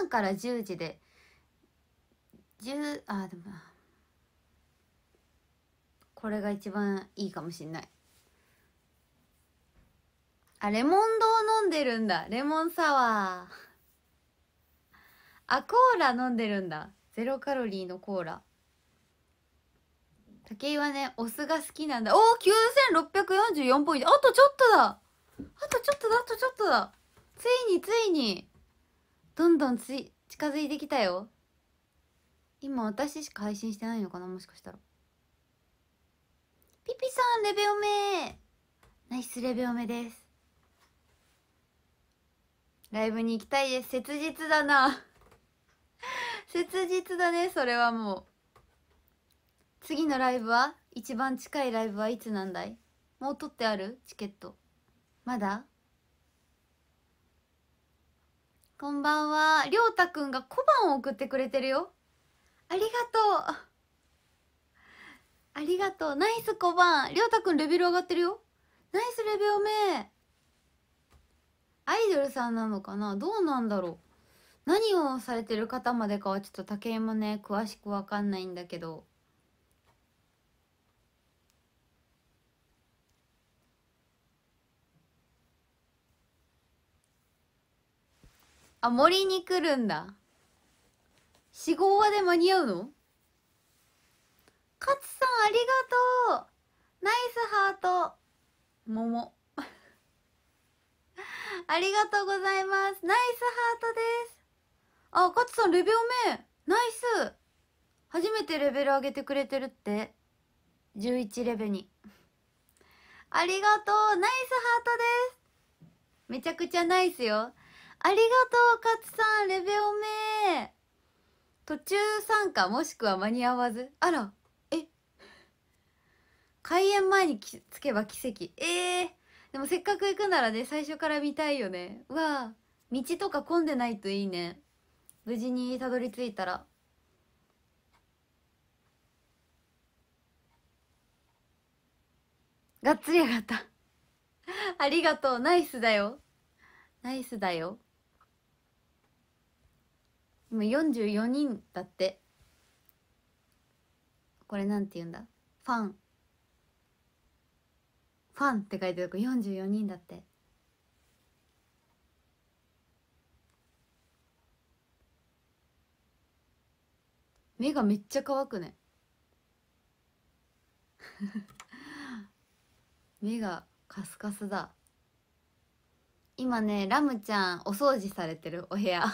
半から10時で10あでもこれが一番いいかもしんないあレモン堂飲んでるんだレモンサワーあコーラ飲んでるんだゼロカロリーのコーラ武井はねお酢が好きなんだおお9644ポイントあとちょっとだあとちょっとだあとちょっとだついについにどんどんつ近づいてきたよ今私しか配信してないのかなもしかしたらピピさんレベおめナイスレベおめですライブに行きたいです切実だな 切実だねそれはもう次のライブは一番近いライブはいつなんだいもう取ってあるチケットまだこんばんはりょうたくんが小判を送ってくれてるよありがとうありがとうナイス小判りょうたくんレベル上がってるよナイスレベルめアイドルさんなのかなどうなんだろう何をされてる方までかはちょっと竹山ね詳しくわかんないんだけどあ、森に来るんだ。4 5話で間に合うの勝さんありがとうナイスハート桃 ありがとうございますナイスハートですあ、勝さんレベル目ナイス初めてレベル上げてくれてるって11レベルにありがとうナイスハートですめちゃくちゃナイスよありがとう、かつさん、レベオメ途中参加、もしくは間に合わず。あら、え開演前に着けば奇跡。えー、でもせっかく行くならね、最初から見たいよね。わあ、道とか混んでないといいね。無事にたどり着いたら。がっつり上がった ありがとう。ナイスだよ。ナイスだよ。今44人だってこれなんて言うんだファンファンって書いてある44人だって目がめっちゃ乾くね 目がカスカスだ今ねラムちゃんお掃除されてるお部屋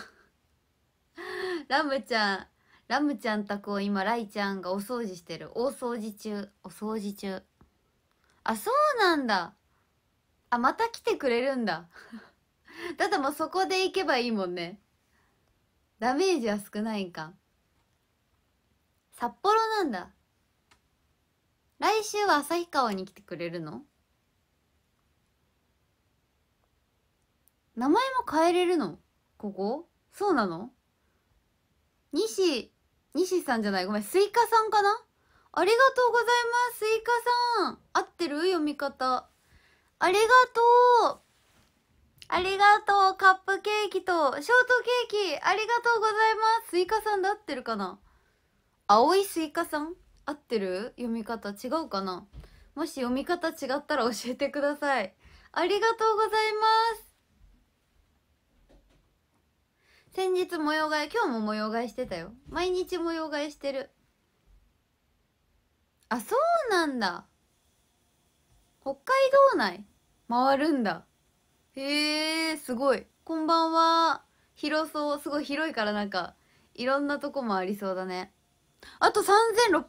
ラムちゃん、ラムちゃん宅を今、ライちゃんがお掃除してる。大掃除中。お掃除中。あ、そうなんだ。あ、また来てくれるんだ。だってもうそこで行けばいいもんね。ダメージは少ないんか。札幌なんだ。来週は旭川に来てくれるの名前も変えれるのここそうなの西、西さんじゃない、ごめん、スイカさんかなありがとうございます、スイカさん。合ってる読み方。ありがとう。ありがとう、カップケーキと、ショートケーキ、ありがとうございます。スイカさんで合ってるかな青いスイカさん合ってる読み方違うかなもし読み方違ったら教えてください。ありがとうございます。先日模様替え今日も模様替えしてたよ毎日模様替えしてるあそうなんだ北海道内回るんだへえすごいこんばんは広そうすごい広いからなんかいろんなとこもありそうだねあと3600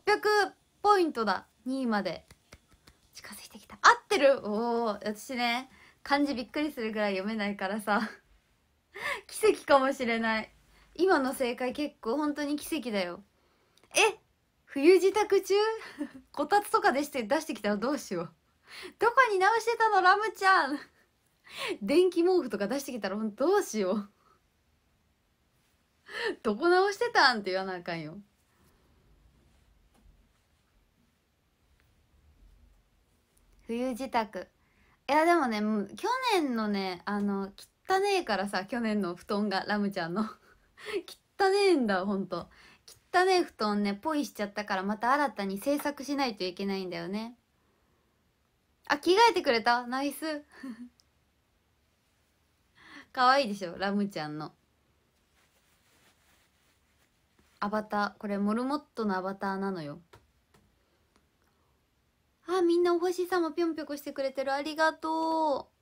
ポイントだ2位まで近づいてきた合ってるおお私ね漢字びっくりするぐらい読めないからさ 奇跡かもしれない今の正解結構本当に奇跡だよえ冬支度中 こたつとかでして出してきたらどうしようどこに直してたのラムちゃん 電気毛布とか出してきたらどうしようどこ直してたんって言わなあかんよ冬支度いやでもね去年のねあのきっ汚ねえからさ去年の布団がラムちゃんの 汚ねえんだほんと汚ねえ布団ねポイしちゃったからまた新たに制作しないといけないんだよねあ着替えてくれたナイス 可愛いでしょラムちゃんのアバターこれモルモットのアバターなのよあみんなお星様ぴょんぴょこしてくれてるありがとう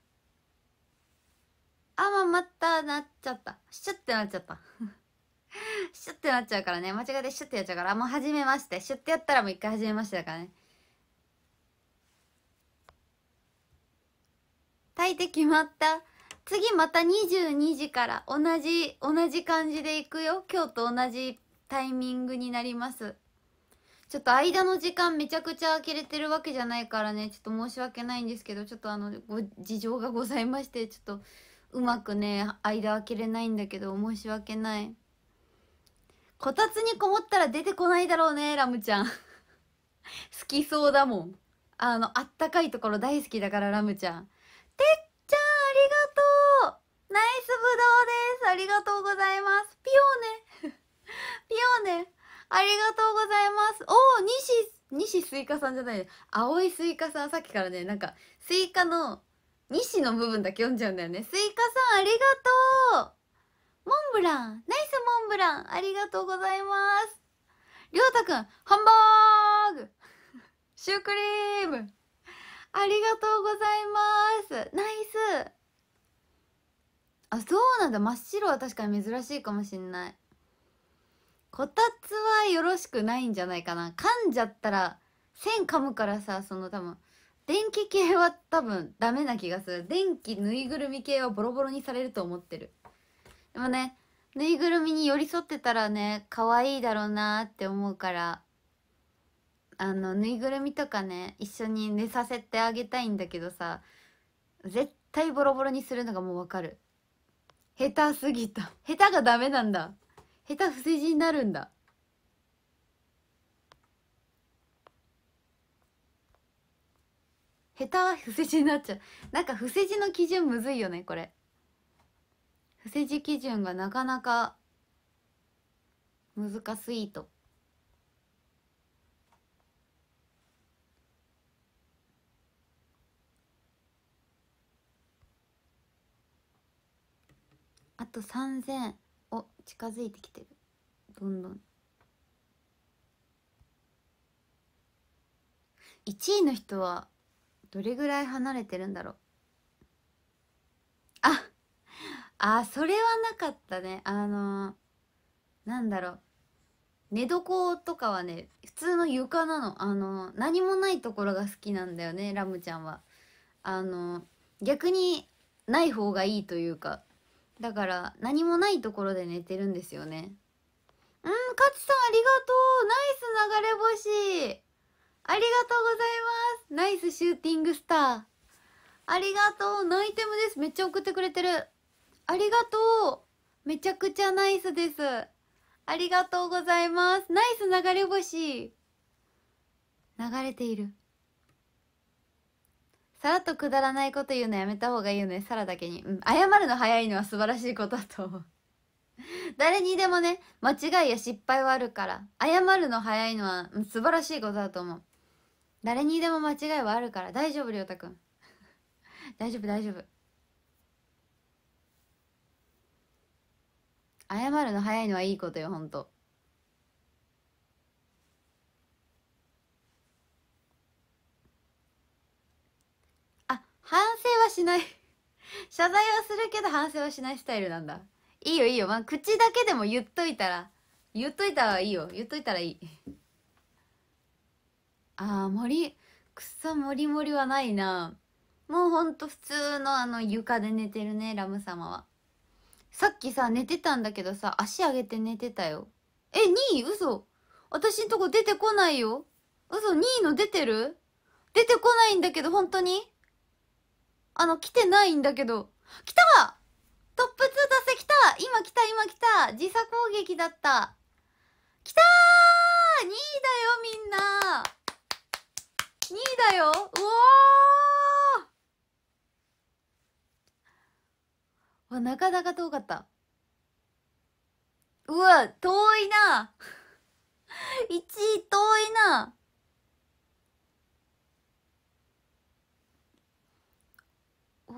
あまあ、またなっちゃったシュってなっちゃった シュってなっちゃうからね間違えてシュってやっちゃうからもう初めましてシュってやったらもう一回始めましてだからね炊いて決まった次また22時から同じ同じ感じで行くよ今日と同じタイミングになりますちょっと間の時間めちゃくちゃ呆れてるわけじゃないからねちょっと申し訳ないんですけどちょっとあのご事情がございましてちょっとうまくね間開けれないんだけど申し訳ないこたつにこもったら出てこないだろうねラムちゃん 好きそうだもんあのあったかいところ大好きだからラムちゃんてっちゃんありがとうナイスぶどうですありがとうございますピオーネ ピオーネありがとうございますおお西西スイカさんじゃない青いスイカさんさっきからねなんかスイカの西の部分だけ読んじゃうんだよね。スイカさん、ありがとうモンブランナイスモンブランありがとうございますりょうたくん、ハンバーグシュークリームありがとうございますナイスあ、そうなんだ。真っ白は確かに珍しいかもしんない。こたつはよろしくないんじゃないかな。噛んじゃったら、線噛むからさ、その多分、電気系は多分ダメな気がする電気ぬいぐるみ系はボロボロにされると思ってるでもねぬいぐるみに寄り添ってたらね可愛いだろうなって思うからあのぬいぐるみとかね一緒に寝させてあげたいんだけどさ絶対ボロボロにするのがもうわかる下手すぎた下手がダメなんだ下手不正字になるんだ下手は伏せ字になっちゃうなんか伏せ字の基準むずいよねこれ伏せ字基準がなかなか難しいとあと3000お近づいてきてるどんどん1位の人はどれぐらい離れてるんだろうああそれはなかったねあのー、なんだろう寝床とかはね普通の床なのあのー、何もないところが好きなんだよねラムちゃんはあのー、逆にない方がいいというかだから何もないところで寝てるんですよねうん勝さんありがとうナイス流れ星ありがとうございますナイスシューティングスターありがとうナイテムですめっちゃ送ってくれてるありがとうめちゃくちゃナイスですありがとうございますナイス流れ星流れているさらっとくだらないこと言うのやめた方がいいよねさらだけに、うん、謝るの早いのは素晴らしいことだと思う 誰にでもね間違いや失敗はあるから謝るの早いのは素晴らしいことだと思う誰にでも間違いはあるから大丈夫亮太くん 大丈夫大丈夫謝るの早いのはいいことよほんとあ反省はしない 謝罪はするけど反省はしないスタイルなんだいいよいいよ、まあ、口だけでも言っといたら言っといたらいいよ言っといたらいいあー森草もりもりはないなもうほんと普通のあの床で寝てるねラム様はさっきさ寝てたんだけどさ足上げて寝てたよえ2位嘘私んとこ出てこないよ嘘2位の出てる出てこないんだけど本当にあの来てないんだけど来たトップ2達成来た今来た今来た時差攻撃だった来たー !2 位だよみんな2位だようわわなかなか遠かったうわ遠いな1位遠いなおお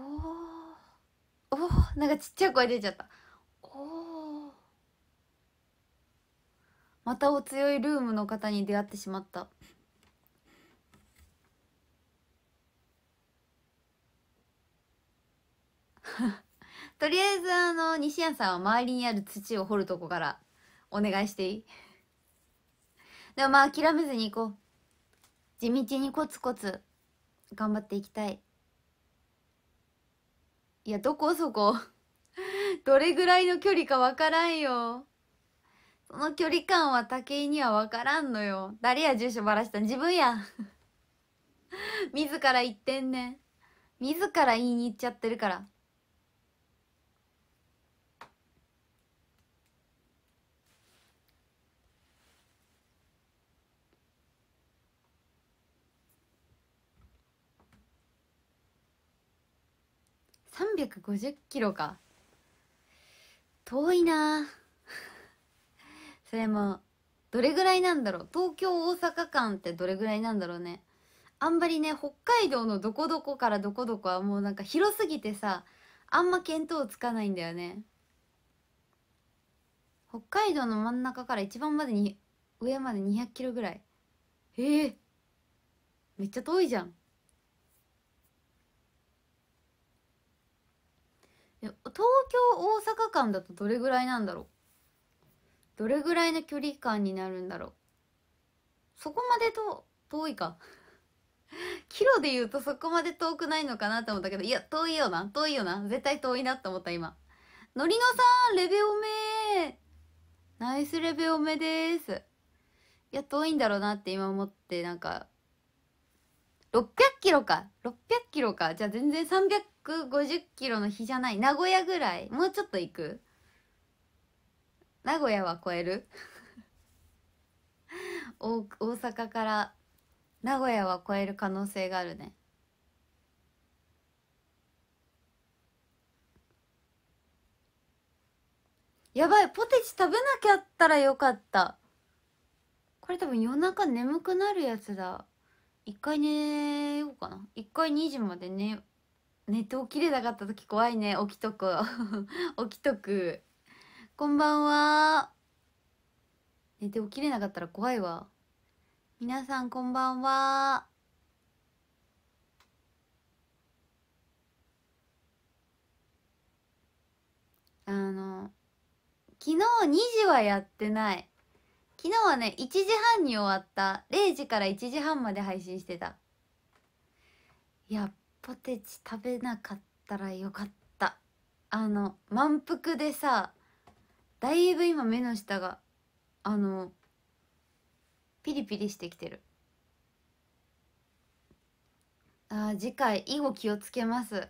おなんかちっちゃい声出ちゃったおおまたお強いルームの方に出会ってしまった とりあえずあの西谷さんは周りにある土を掘るとこからお願いしていいでもまあ諦めずに行こう地道にコツコツ頑張っていきたいいやどこそこ どれぐらいの距離かわからんよその距離感は武井にはわからんのよ誰や住所ばらしたん自分や 自ら言ってんねん自ら言いに行っちゃってるから350キロか遠いな それもどれぐらいなんだろう東京大阪間ってどれぐらいなんだろうねあんまりね北海道のどこどこからどこどこはもうなんか広すぎてさあんま見当つかないんだよね北海道の真ん中から一番までに上まで200キロぐらいええー、めっちゃ遠いじゃん京大阪間だとどれぐらいなんだろうどれぐらいの距離感になるんだろうそこまでと遠いか キロで言うとそこまで遠くないのかなと思ったけどいや遠いよな遠いよな絶対遠いなって思った今のりのさんレベおめナイスレベおめですいや遠いんだろうなって今思ってなんか600キロか600キロかじゃあ全然350キロの日じゃない名古屋ぐらいもうちょっと行く名古屋は超える 大阪から名古屋は超える可能性があるねやばいポテチ食べなきゃったらよかったこれ多分夜中眠くなるやつだ一回寝ようかな一回2時まで寝寝て起きれなかった時怖いね起きとく 起きとくこんばんは寝て起きれなかったら怖いわ皆さんこんばんはあの昨日2時はやってない昨日はね1時半に終わった0時から1時半まで配信してたいやポテチ食べなかったらよかったあの満腹でさだいぶ今目の下があのピリピリしてきてるあ次回以後気をつけます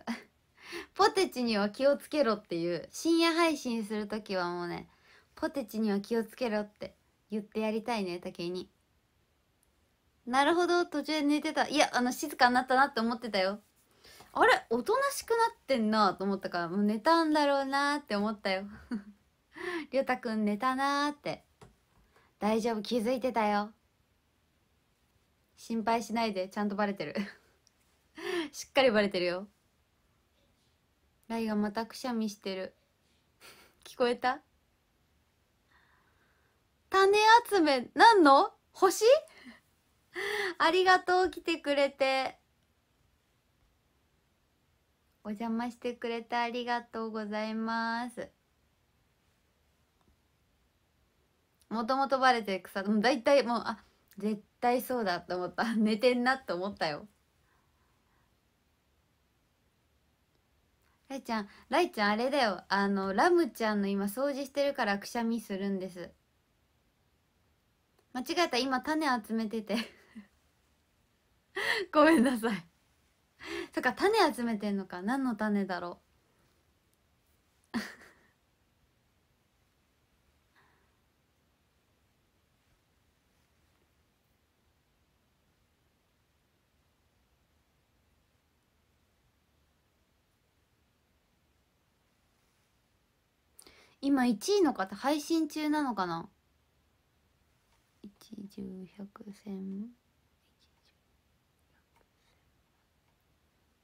ポテチには気をつけろっていう深夜配信する時はもうねポテチには気をつけろって言ってやりたいね武井になるほど途中で寝てたいやあの静かになったなって思ってたよあれおとなしくなってんなと思ったからもう寝たんだろうなって思ったよ りょうたくん寝たなって大丈夫気づいてたよ心配しないでちゃんとバレてる しっかりバレてるよライがまたくしゃみしてる 聞こえた種集め、何の星 ありがとう、来てくれて。お邪魔してくれてありがとうございます。もともとバレて草、大体もう、あ、絶対そうだと思った。寝てんなと思ったよ。ライちゃん、ライちゃんあれだよ。あの、ラムちゃんの今掃除してるからくしゃみするんです。間違えた今種集めてて ごめんなさいそっか種集めてんのか何の種だろう 今1位の方配信中なのかな1 1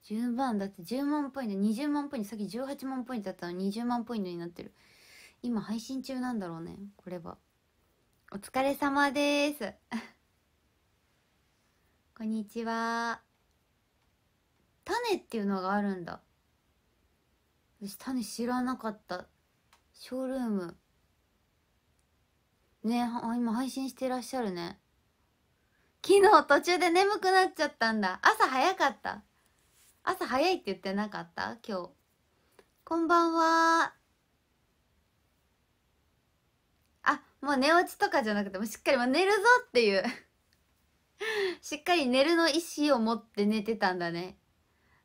0万だって10万ポイント20万ポイントさっき18万ポイントだったの20万ポイントになってる今配信中なんだろうねこれはお疲れ様ですこんにちは種っていうのがあるんだ私種知らなかったショールームね今配信してらっしゃるね昨日途中で眠くなっちゃったんだ朝早かった朝早いって言ってなかった今日こんばんはあもう寝落ちとかじゃなくてもしっかりも寝るぞっていうしっかり寝るの意思を持って寝てたんだね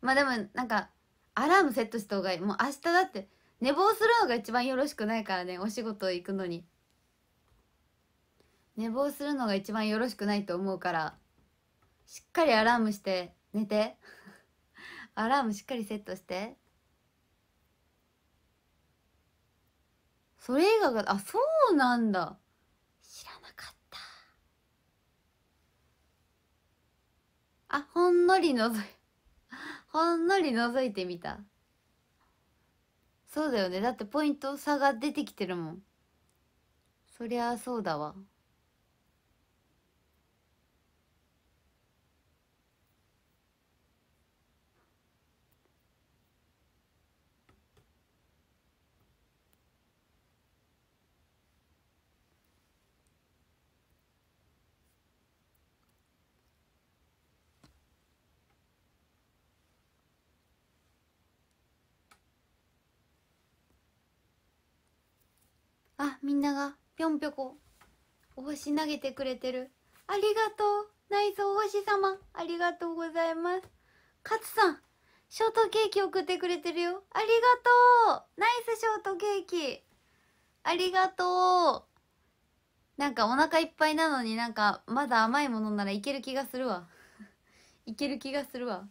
まあでもなんかアラームセットした方がいいもう明日だって寝坊するのが一番よろしくないからねお仕事行くのに寝坊するのが一番よろしくないと思うからしっかりアラームして寝て アラームしっかりセットしてそれ以外があそうなんだ知らなかったあほんのりのぞいほんのり覗いてみたそうだよねだってポイント差が出てきてるもんそりゃそうだわみんながぴょんぴょこお星投げてくれてるありがとう内スお星様ありがとうございます勝さんショートケーキ送ってくれてるよありがとうナイスショートケーキありがとうなんかお腹いっぱいなのになんかまだ甘いものならいける気がするわ いける気がするわ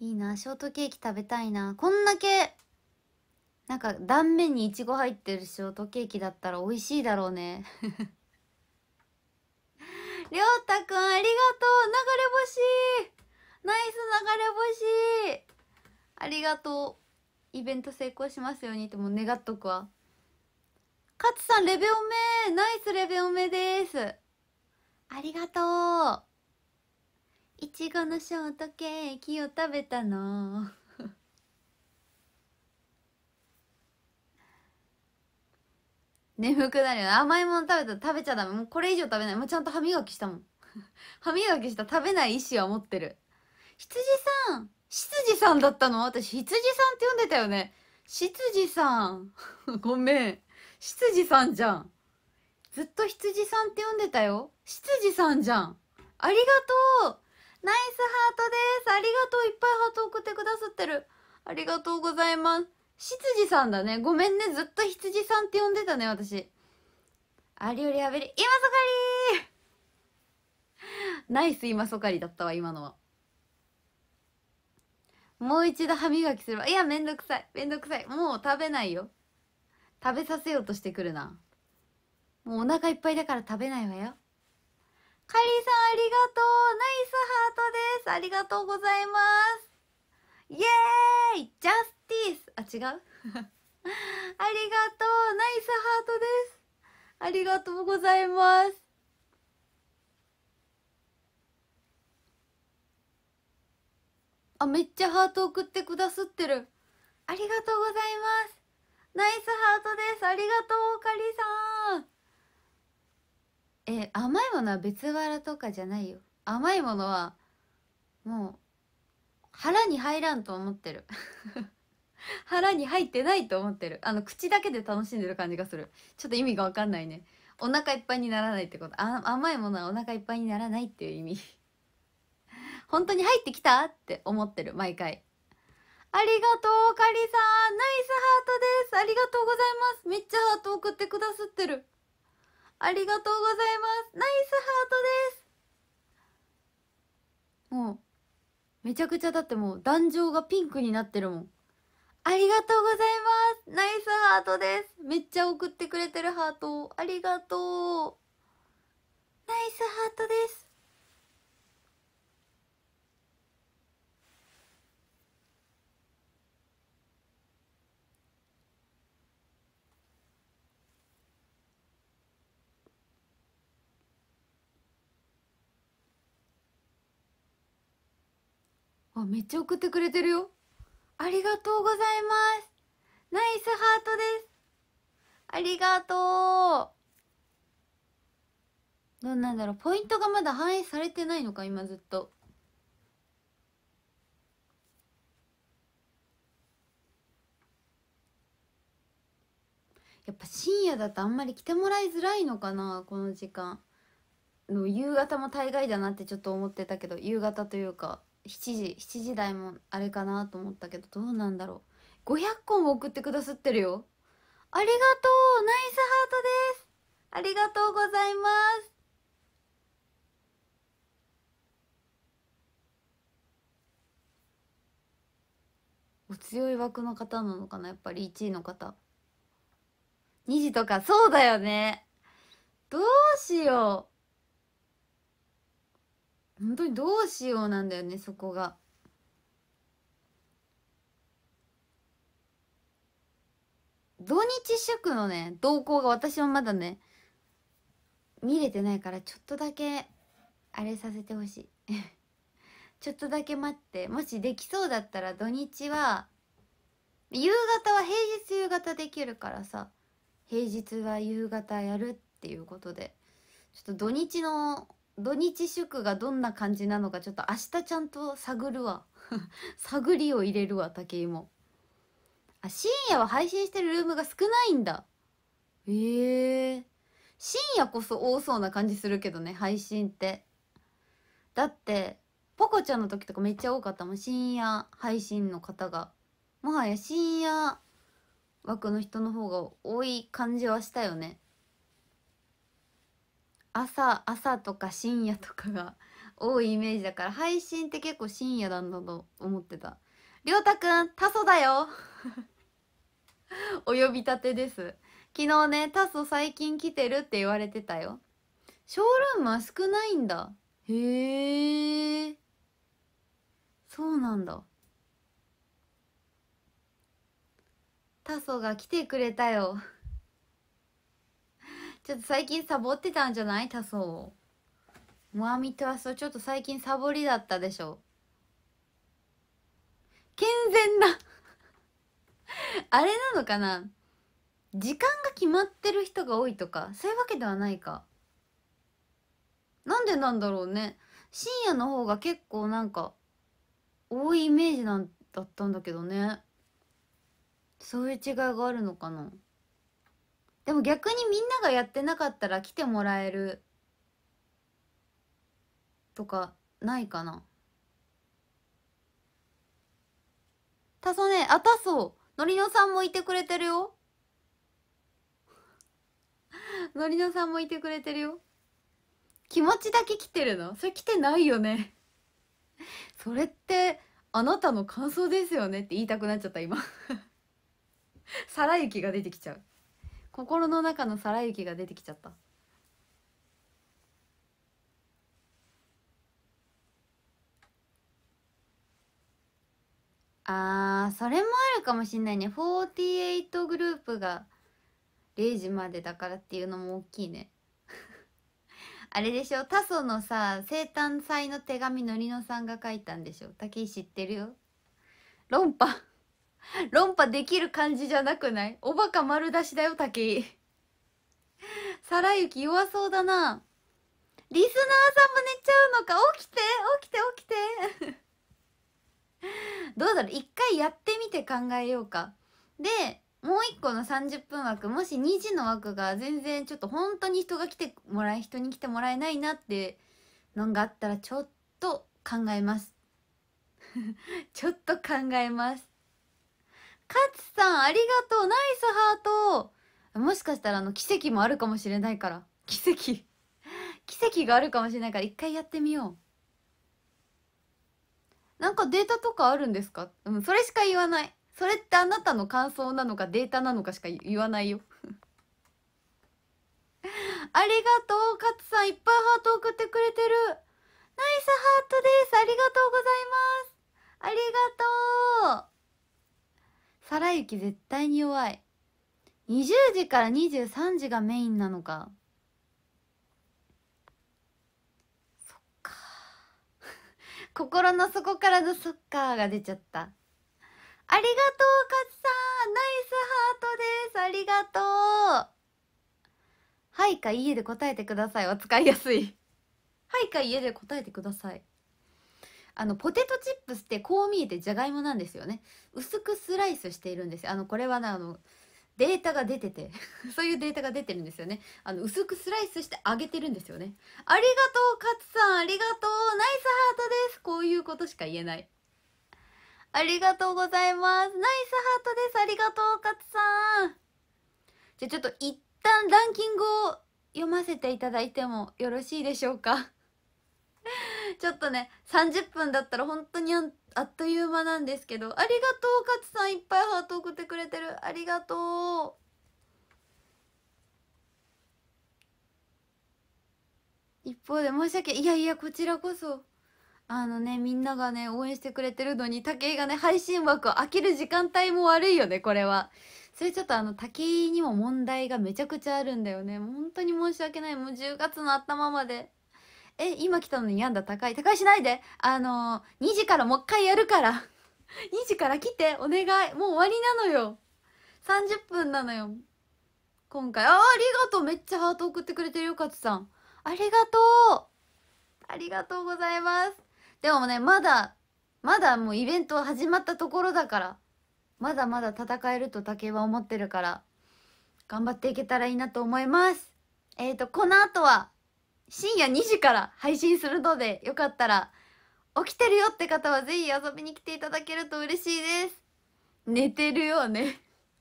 いいなショートケーキ食べたいなこんだけなんか断面にいちご入ってるショートケーキだったら美味しいだろうね りょうたくんありがとう流れ星ナイス流れ星ありがとうイベント成功しますようにってもう願っとくわ勝さんレベおめナイスレベおめですありがとういちごのショートケーキを食べたの眠くなるよ甘いもの食べたら食べちゃダメもうこれ以上食べないもうちゃんと歯磨きしたもん 歯磨きした食べない意思は持ってる羊さん羊さんだったの私羊さんって呼んでたよね羊さん ごめん羊さんじゃんずっと羊さんって呼んでたよ羊さんじゃんありがとうナイスハートですありがとういっぱいハート送ってくださってるありがとうございます羊さんだね。ごめんね。ずっと羊さんって呼んでたね、私。ありよりあべり。今そかりナイス今そかりだったわ、今のは。もう一度歯磨きすれば。いや、めんどくさい。めんどくさい。もう食べないよ。食べさせようとしてくるな。もうお腹いっぱいだから食べないわよ。カリさんありがとうナイスハートですありがとうございますイエーイジャスティースあ違う ありがとうナイスハートですありがとうございますあめっちゃハート送ってくださってるありがとうございますナイスハートですありがとうおかりさんえ甘いものは別腹とかじゃないよ甘いものはもう腹に入らんと思ってる 腹に入ってないと思ってるあの口だけで楽しんでる感じがするちょっと意味が分かんないねお腹いっぱいにならないってことあ甘いものはお腹いっぱいにならないっていう意味 本当に入ってきたって思ってる毎回ありがとうかりさんナイスハートですありがとうございますめっちゃハート送ってくださってるありがとうございますナイスハートですもうめちゃくちゃだってもう壇上がピンクになってるもんありがとうございますナイスハートですめっちゃ送ってくれてるハートありがとうナイスハートですあめっちゃ送ってくれてるよありがとうございますナイスハートですありがとうどうなんだろうポイントがまだ反映されてないのか今ずっとやっぱ深夜だとあんまり来てもらいづらいのかなこの時間の夕方も大概だなってちょっと思ってたけど夕方というか7時7時台もあれかなと思ったけどどうなんだろう500個も送ってくださってるよありがとうナイスハートですありがとうございますお強い枠の方なのかなやっぱり1位の方2時とかそうだよねどうしよう本当にどうしようなんだよねそこが。土日祝のね動向が私もまだね見れてないからちょっとだけあれさせてほしい ちょっとだけ待ってもしできそうだったら土日は夕方は平日夕方できるからさ平日は夕方やるっていうことでちょっと土日の土日祝がどんな感じなのかちょっと明日ちゃんと探るわ 探りを入れるわ竹井もあ深夜は配信してるルームが少ないんだへえー、深夜こそ多そうな感じするけどね配信ってだってポコちゃんの時とかめっちゃ多かったもん深夜配信の方がもはや深夜枠の人の方が多い感じはしたよね朝朝とか深夜とかが 多いイメージだから配信って結構深夜なんだと思ってたりょうたくんタソだよ お呼び立てです昨日ねタソ最近来てるって言われてたよショールームは少ないんだへえそうなんだタソが来てくれたよちょっと最近サボってたんじゃない多層モアミとアソちょっと最近サボりだったでしょ健全な あれなのかな時間が決まってる人が多いとかそういうわけではないかなんでなんだろうね深夜の方が結構なんか多いイメージなんだったんだけどねそういう違いがあるのかなでも逆にみんながやってなかったら来てもらえるとかないかなたそねあたそうのりのさんもいてくれてるよ のりのさんもいてくれてるよ気持ちだけ来てるのそれ来てないよね それってあなたの感想ですよねって言いたくなっちゃった今 さらゆきが出てきちゃう心の中の皿雪が出てきちゃったあーそれもあるかもしんないね48グループが0時までだからっていうのも大きいね あれでしょタソのさ生誕祭の手紙のりのさんが書いたんでしょ武井知ってるよ論破論破できる感じじゃなくないおバカ丸出しだよ、滝。井。さらゆき弱そうだな。リスナーさんも寝ちゃうのか起きて起きて起きてどうだろう一回やってみて考えようか。で、もう一個の30分枠、もし2時の枠が全然ちょっと本当に人が来てもらえ、人に来てもらえないなってのがあったらちょっと考えます。ちょっと考えます。カツさん、ありがとう。ナイスハート。もしかしたら、あの、奇跡もあるかもしれないから。奇跡。奇跡があるかもしれないから、一回やってみよう。なんかデータとかあるんですかうん、それしか言わない。それってあなたの感想なのかデータなのかしか言わないよ ありがとう、カツさん。いっぱいハート送ってくれてる。ナイスハ雪絶対に弱い。20時から23時がメインなのか。そっか。心の底からのそっかが出ちゃった。ありがとう、カツさんナイスハートですありがとうはいか家で答えてくださいは使いやすい。はいか家で答えてください。あの、ポテトチップスってこう見えてじゃがいもなんですよね。薄くスライスしているんですあの、これはね、あの、データが出てて そういうデータが出てるんですよね。あの、薄くスライスして揚げてるんですよね。ありがとう、カツさん、ありがとう、ナイスハートです。こういうことしか言えない。ありがとうございます。ナイスハートです。ありがとう、カツさん。じゃ、ちょっと一旦ランキングを読ませていただいてもよろしいでしょうか。ちょっとね30分だったら本当にあっという間なんですけどありがとう勝さんいっぱいハート送ってくれてるありがとう一方で申し訳いやいやこちらこそあのねみんながね応援してくれてるのに武井がね配信枠を開ける時間帯も悪いよねこれはそれちょっとあの武井にも問題がめちゃくちゃあるんだよね本当に申し訳ないもう10月の頭までえ、今来たのにやんだ、高い。高いしないで。あのー、2時からもう一回やるから。2 時から来て、お願い。もう終わりなのよ。30分なのよ。今回。ああ、ありがとう。めっちゃハート送ってくれてるよかつさん。ありがとう。ありがとうございます。でもね、まだ、まだもうイベント始まったところだから。まだまだ戦えると竹は思ってるから、頑張っていけたらいいなと思います。えっ、ー、と、この後は、深夜2時から配信するので、よかったら、起きてるよって方はぜひ遊びに来ていただけると嬉しいです。寝てるよね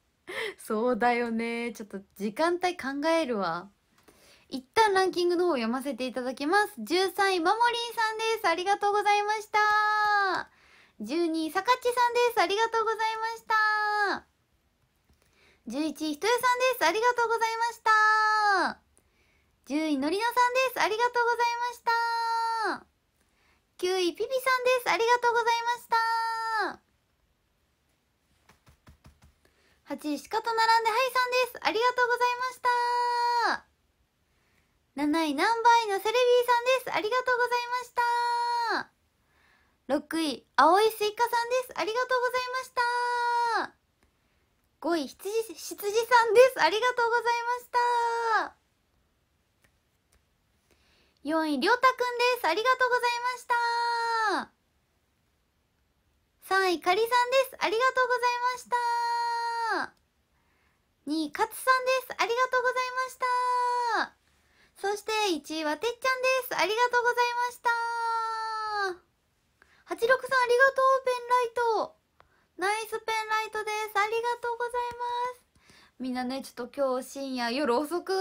そうだよね。ちょっと時間帯考えるわ。一旦ランキングの方読ませていただきます。13位、マモりんさんです。ありがとうございました。12位、さかちさんです。ありがとうございました。11位、ひとよさんです。ありがとうございました。10位のりのさんです。ありがとうございました。9位ピピさんです。ありがとうございました。8位鹿と並んでハイさんです。ありがとうございました。7位ナンバイのセレビーさんです。ありがとうございました。6位、青いスイカさんです。ありがとうございました。5位、羊、羊さんです。ありがとうございました。4位、りょうたくんです。ありがとうございました。3位、かりさんです。ありがとうございました。2位、かつさんです。ありがとうございました。そして1位はてっちゃんです。ありがとうございました。86さんありがとう、ペンライト。ナイスペンライトです。ありがとうございます。みんなねちょっと今日深夜夜遅く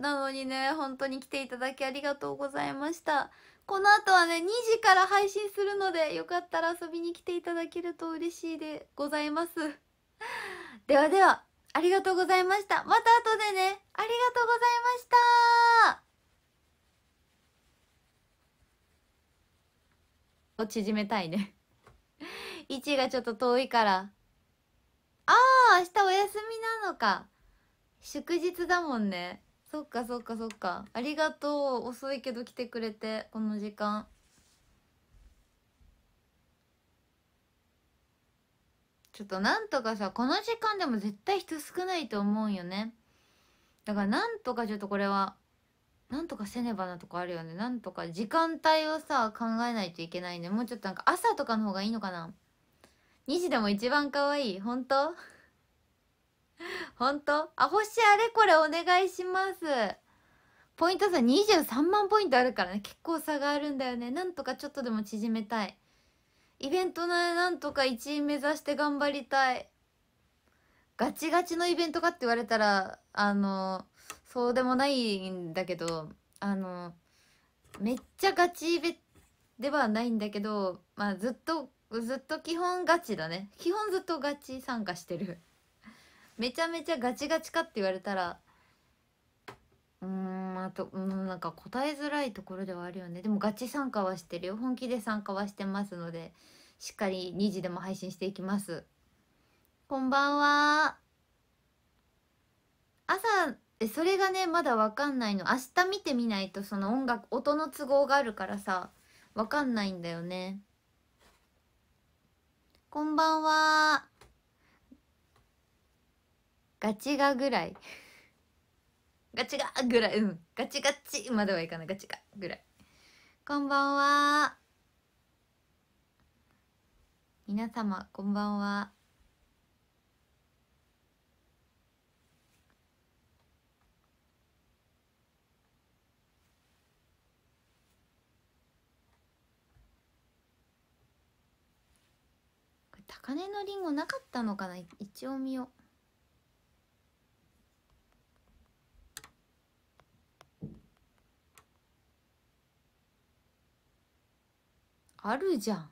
なのにね本当に来ていただきありがとうございましたこの後はね2時から配信するのでよかったら遊びに来ていただけると嬉しいでございます ではではありがとうございましたまた後でねありがとうございましたを 縮めたいね 置がちょっと遠いからああ明日お休みなのか祝日だもんねそっかそっかそっかありがとう遅いけど来てくれてこの時間ちょっとなんとかさこの時間でも絶対人少ないと思うよねだからなんとかちょっとこれはなんとかせねばなとかあるよねなんとか時間帯をさ考えないといけないねもうちょっとなんか朝とかの方がいいのかな西でも一番可愛い。本当 本当あ、星あれこれお願いします。ポイント差23万ポイントあるからね。結構差があるんだよね。なんとかちょっとでも縮めたい。イベントのなんとか1位目指して頑張りたい。ガチガチのイベントかって言われたら、あの、そうでもないんだけど、あの、めっちゃガチイベではないんだけど、まあずっとずっと基本ガチだね基本ずっとガチ参加してる めちゃめちゃガチガチかって言われたらうんあとうんなんか答えづらいところではあるよねでもガチ参加はしてるよ本気で参加はしてますのでしっかり2時でも配信していきますこんばんは朝えそれがねまだ分かんないの明日見てみないとその音楽音の都合があるからさ分かんないんだよねこんばんは。ガチガぐらい。ガチガぐらい。うん。ガチガチまではいかない。ガチガぐらい。こんばんは。皆様、こんばんは。高値のりんごなかったのかな一応見ようあるじゃん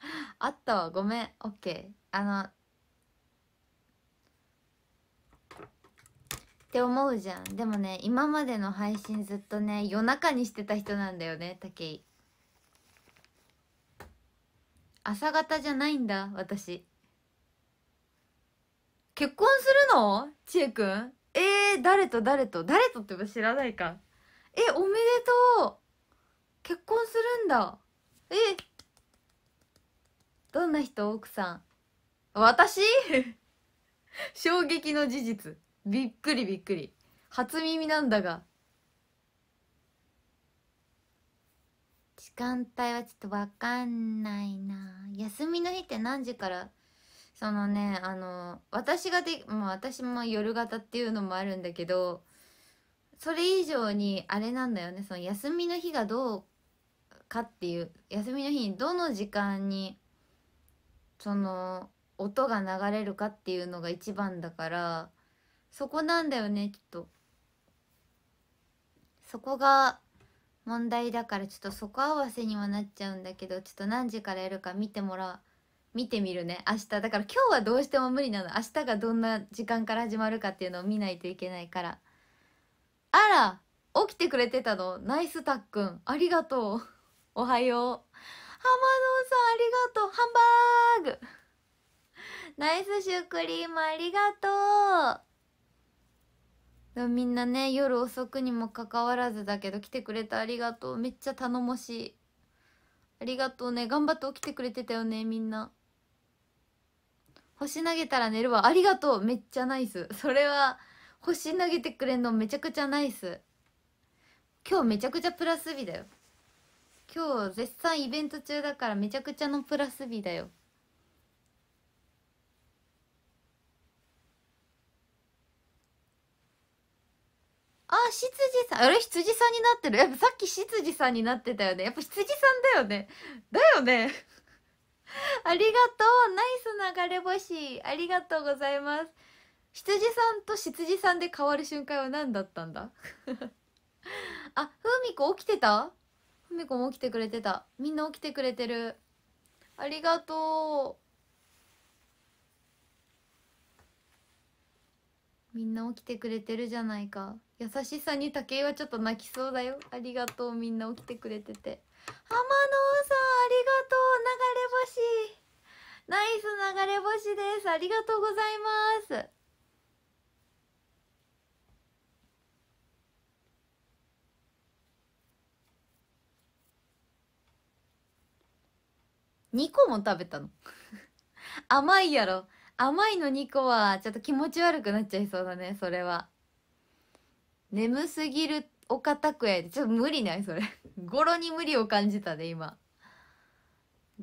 あったわごめんオッケーあのって思うじゃんでもね今までの配信ずっとね夜中にしてた人なんだよね武井朝方じゃないんだ私結婚するのちえくんえー、誰と誰と誰とって知らないかえおめでとう結婚するんだえどんな人奥さん私 衝撃の事実びっくりびっくり初耳なんだが間帯はちょっとわかんないな休みの日って何時からそのねあの私がで、ま私も夜型っていうのもあるんだけどそれ以上にあれなんだよねその休みの日がどうかっていう休みの日にどの時間にその音が流れるかっていうのが一番だからそこなんだよねちょっとそこが問題だからちょっとそこ合わせにはなっちゃうんだけどちょっと何時からやるか見てもらう見てみるね明日だから今日はどうしても無理なの明日がどんな時間から始まるかっていうのを見ないといけないからあら起きてくれてたのナイスたっくんありがとうおはよう浜野さんありがとうハンバーグナイスシュークリームありがとうでもみんなね夜遅くにもかかわらずだけど来てくれてありがとうめっちゃ頼もしいありがとうね頑張って起きてくれてたよねみんな星投げたら寝るわありがとうめっちゃナイスそれは星投げてくれんのめちゃくちゃナイス今日めちゃくちゃプラス日だよ今日絶賛イベント中だからめちゃくちゃのプラス日だよあ、執事さん。あれ、羊さんになってる。やっぱさっき執事さんになってたよね。やっぱ羊さんだよね。だよね。ありがとう。ナイス流れ星。ありがとうございます。羊さんと羊さんで変わる瞬間は何だったんだ あ、ふみこ起きてたふみこも起きてくれてた。みんな起きてくれてる。ありがとう。みんな起きてくれてるじゃないか。優しさに竹井はちょっと泣きそうだよありがとうみんな起きてくれてて浜野さんありがとう流れ星ナイス流れ星ですありがとうございます2個も食べたの 甘いやろ甘いの2個はちょっと気持ち悪くなっちゃいそうだねそれは。眠すぎる岡拓也ちょっと無理ないそれ語呂 に無理を感じたで今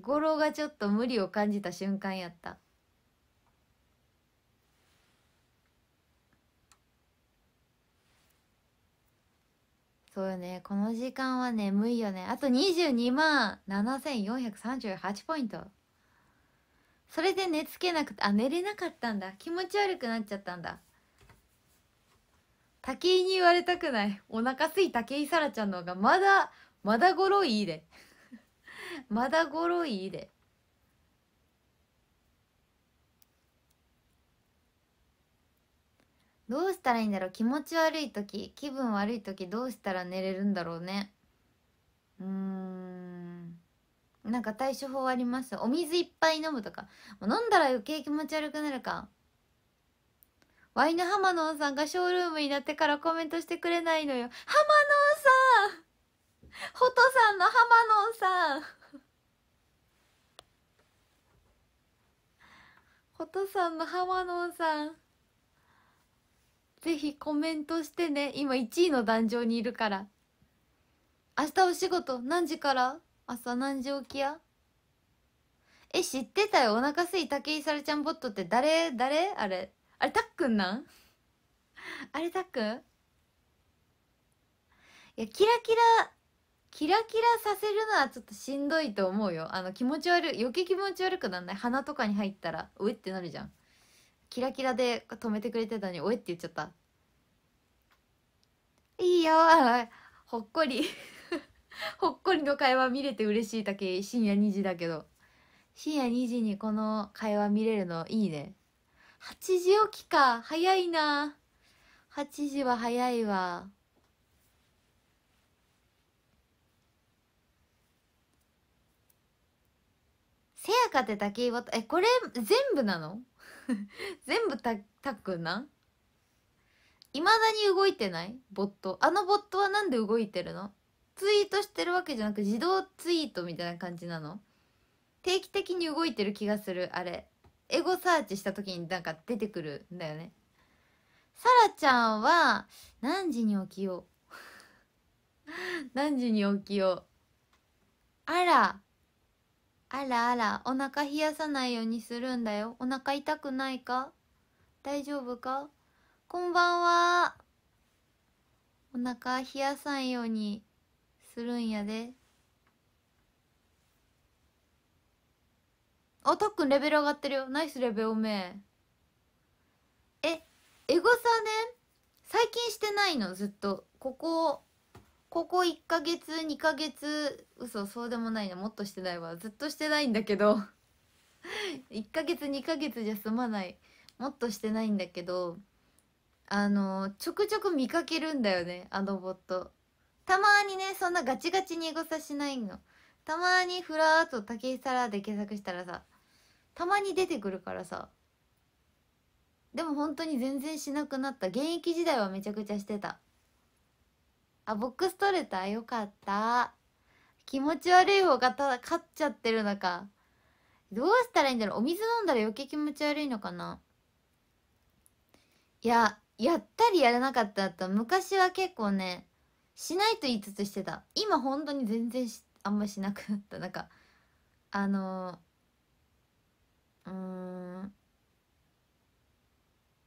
語呂がちょっと無理を感じた瞬間やったそうよねこの時間は眠いよねあと22万7438ポイントそれで寝つけなくてあ寝れなかったんだ気持ち悪くなっちゃったんだ武井に言われたくない。お腹すい武井さらちゃんの方がまだ、まだごろいいで。まだごろいいで。どうしたらいいんだろう気持ち悪い時気分悪い時どうしたら寝れるんだろうねうーんなんか対処法ありますお水いっぱい飲むとか飲んだら余計気持ち悪くなるかワイのハマノンさんがショールームになってからコメントしてくれないのよ。ハマノンさんホトさんのハマノンさん ホトさんのハマノンさん。ぜひコメントしてね。今1位の壇上にいるから。明日お仕事何時から朝何時起きやえ、知ってたよ。お腹すいけ井さるちゃんボットって誰誰あれあれたっくんなんあれたっくんいやキラキラキラキラさせるのはちょっとしんどいと思うよあの気持ち悪い余計気持ち悪くなんない鼻とかに入ったらおえってなるじゃんキラキラで止めてくれてたのにおえって言っちゃったいいよ ほっこり ほっこりの会話見れて嬉しいだけ深夜2時だけど深夜2時にこの会話見れるのいいね8時起きか早いな8時は早いわせやかて滝と、えこれ全部なの 全部たたっくんなんいまだに動いてないボットあのボットは何で動いてるのツイートしてるわけじゃなく自動ツイートみたいな感じなの定期的に動いてる気がするあれエゴサーチした時になんか出てくるんだよねさらちゃんは何時に起きよう何時に起きようあらあらあらお腹冷やさないようにするんだよお腹痛くないか大丈夫かこんばんはお腹冷やさんようにするんやであたっくんレベル上がってるよナイスレベルおめええエゴサね最近してないのずっとここここ1ヶ月2ヶ月嘘そうでもないの、もっとしてないわずっとしてないんだけど1 ヶ月2ヶ月じゃ済まないもっとしてないんだけどあのちょくちょく見かけるんだよねあのボットたまにねそんなガチガチにエゴサしないのたまにふらーっと竹ひさらで検索したらさたまに出てくるからさでも本当に全然しなくなった現役時代はめちゃくちゃしてたあボックス取れたよかった気持ち悪い方がただ勝っちゃってるのかどうしたらいいんだろうお水飲んだら余計気持ち悪いのかないややったりやらなかったと昔は結構ねしないと言いつつしてた今本当に全然あんましなくなったなんかあのうーん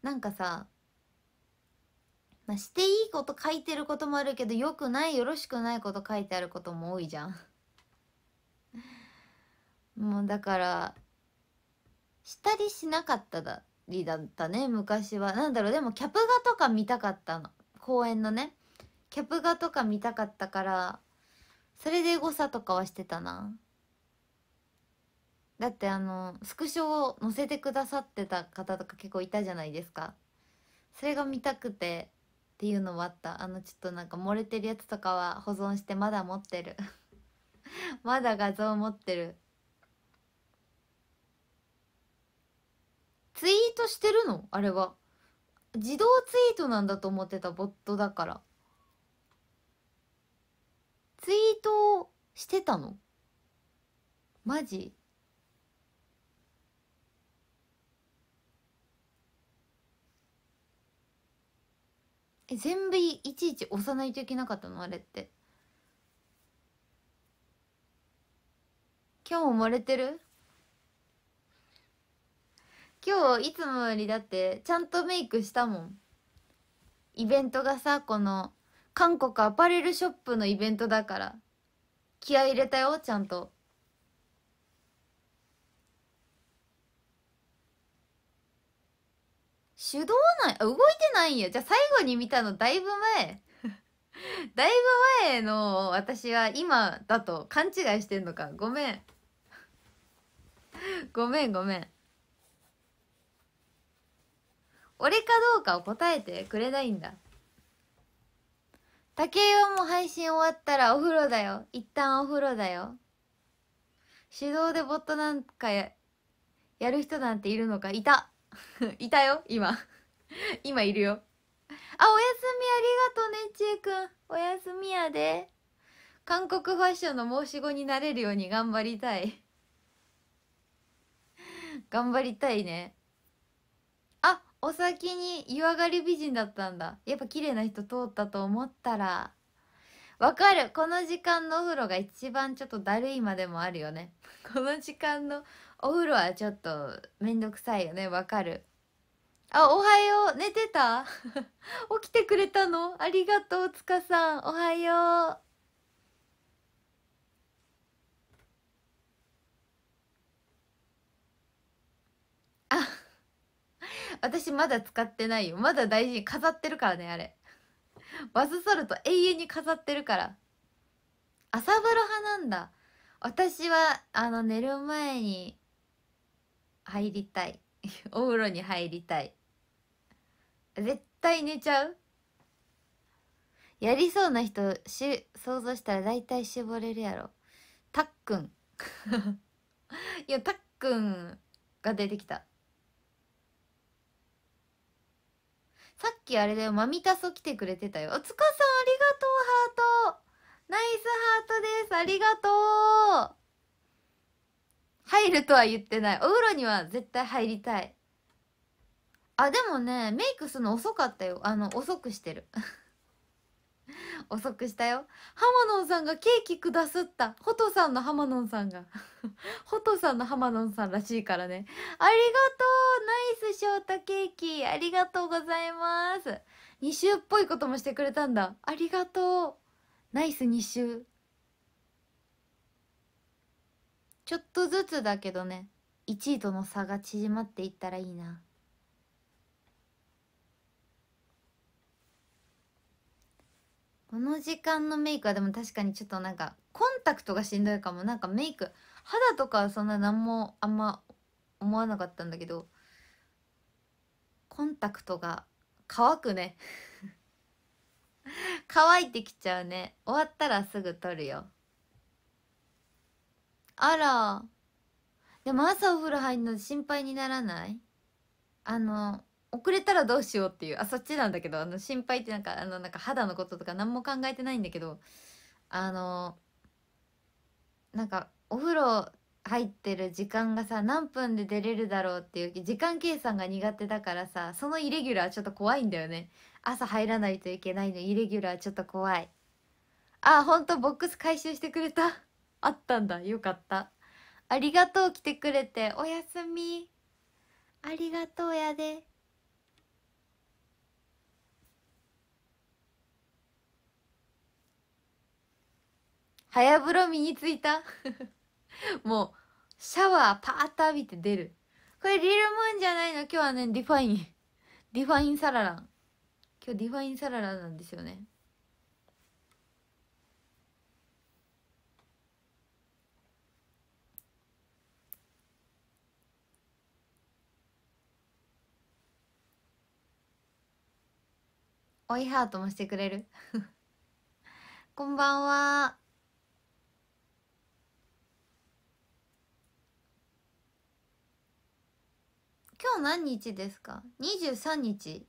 なんかさ、まあ、していいこと書いてることもあるけどよくないよろしくないこと書いてあることも多いじゃん もうだからしたりしなかったりだったね昔は何だろうでもキャプ画とか見たかったの公園のねキャプ画とか見たかったからそれで誤差とかはしてたなだってあのスクショを載せてくださってた方とか結構いたじゃないですかそれが見たくてっていうのもあったあのちょっとなんか漏れてるやつとかは保存してまだ持ってる まだ画像持ってるツイートしてるのあれは自動ツイートなんだと思ってたボットだからツイートしてたのマジえ全部いちいち押さないといけなかったのあれって今日も漏れてる今日いつもよりだってちゃんとメイクしたもんイベントがさこの韓国アパレルショップのイベントだから気合い入れたよちゃんと手動なん動いてないんよ。じゃあ最後に見たのだいぶ前。だいぶ前の私は今だと勘違いしてんのか。ごめん。ごめんごめん。俺かどうかを答えてくれないんだ。竹井はもう配信終わったらお風呂だよ。一旦お風呂だよ。手動でボットなんかややる人なんているのかいた いたよ今 今いるよあおやすみありがとうねちえくんおやすみやで韓国ファッションの申し子になれるように頑張りたい 頑張りたいねあお先に湯上がり美人だったんだやっぱ綺麗な人通ったと思ったらわかるこの時間のお風呂が一番ちょっとだるいまでもあるよね この時間のお風呂はちょっとめんどくさいよねわかるあおはよう寝てた 起きてくれたのありがとうつかさんおはようあ 私まだ使ってないよまだ大事に飾ってるからねあれバスソルト永遠に飾ってるから朝風呂派なんだ私はあの寝る前に入りたい お風呂に入りたい絶対寝ちゃうやりそうな人し想像したら大体絞れるやろたっくん いやたっくんが出てきたさっきあれだよ、マミタソ来てくれてたよ。おつかさん、ありがとう、ハート。ナイスハートです。ありがとう。入るとは言ってない。お風呂には絶対入りたい。あ、でもね、メイクするの遅かったよ。あの、遅くしてる。遅くしたよハマノンさんがケーキくだすったホトさんのハマノンさんが ホトさんのハマノンさんらしいからねありがとうナイスショートケーキありがとうございます2周っぽいこともしてくれたんだありがとうナイス2周。ちょっとずつだけどね1位との差が縮まっていったらいいなこの時間のメイクはでも確かにちょっとなんかコンタクトがしんどいかもなんかメイク肌とかはそんな何もあんま思わなかったんだけどコンタクトが乾くね 乾いてきちゃうね終わったらすぐ取るよあらでも朝お風呂入るの心配にならないあの遅れたらどうしようっていうあそっちなんだけどあの心配ってなんかあのなんか肌のこととか何も考えてないんだけどあのなんかお風呂入ってる時間がさ何分で出れるだろうっていう時間計算が苦手だからさそのイレギュラーちょっと怖いんだよね朝入らないといけないのイレギュラーちょっと怖いあほんとボックス回収してくれたあったんだよかったありがとう来てくれておやすみありがとうやで。早風呂身についた もう、シャワーパーッと浴びて出る。これリルムーンじゃないの今日はね、ディファイン。ディファインサララン。今日ディファインサラランなんですよね。おいハートもしてくれる こんばんは。今日何日ですか23日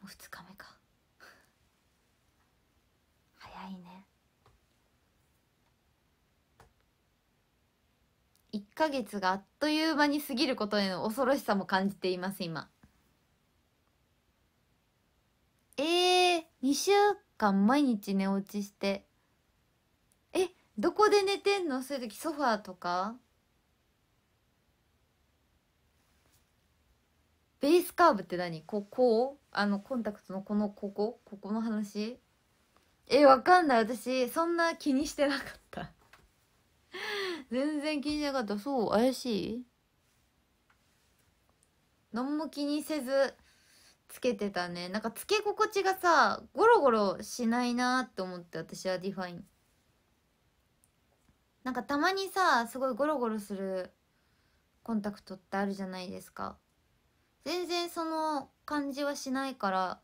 もう2日目か早いね1ヶ月があっという間に過ぎることへの恐ろしさも感じています今えー、2週間毎日寝落ちしてえどこで寝てんのそういう時ソファーとかベースカーブって何ここあのコンタクトのこのここここの話えわかんない私そんな気にしてなかった全然気にしなかったそう怪しい何も気にせずつけてたねなんかつけ心地がさゴロゴロしないなって思って私はディファインなんかたまにさすごいゴロゴロするコンタクトってあるじゃないですか全然その感じはしないから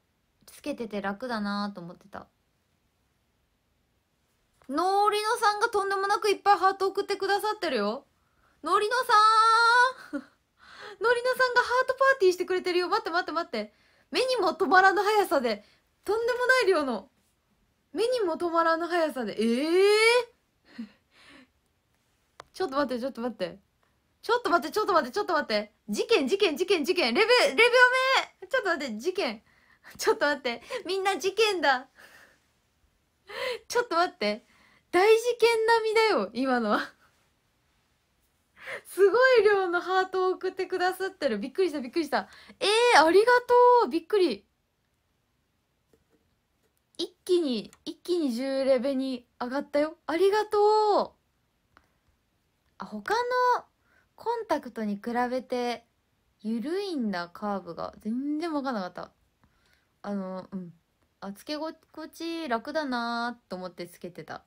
つけてて楽だなと思ってたのーりのさんがとんでもなくいっぱいハート送ってくださってるよのりのさんのりのさんがハートパーティーしてくれてるよ待って待って待って目にも止まらぬ速さでとんでもない量の目にも止まらぬ速さでええー、ちょっと待ってちょっと待ってちょっと待って、ちょっと待って、ちょっと待って。事件、事件、事件、事件。レベ、レベおめちょっと待って、事件。ちょっと待って。みんな事件だ。ちょっと待って。大事件並みだよ、今のは。すごい量のハートを送ってくださってる。びっくりした、びっくりした。えー、ありがとうびっくり。一気に、一気に10レベに上がったよ。ありがとうあ、他のコンタクトに比べて緩いんだカーブが全然分かんなかったあのうんあつけ心地楽だなーと思ってつけてた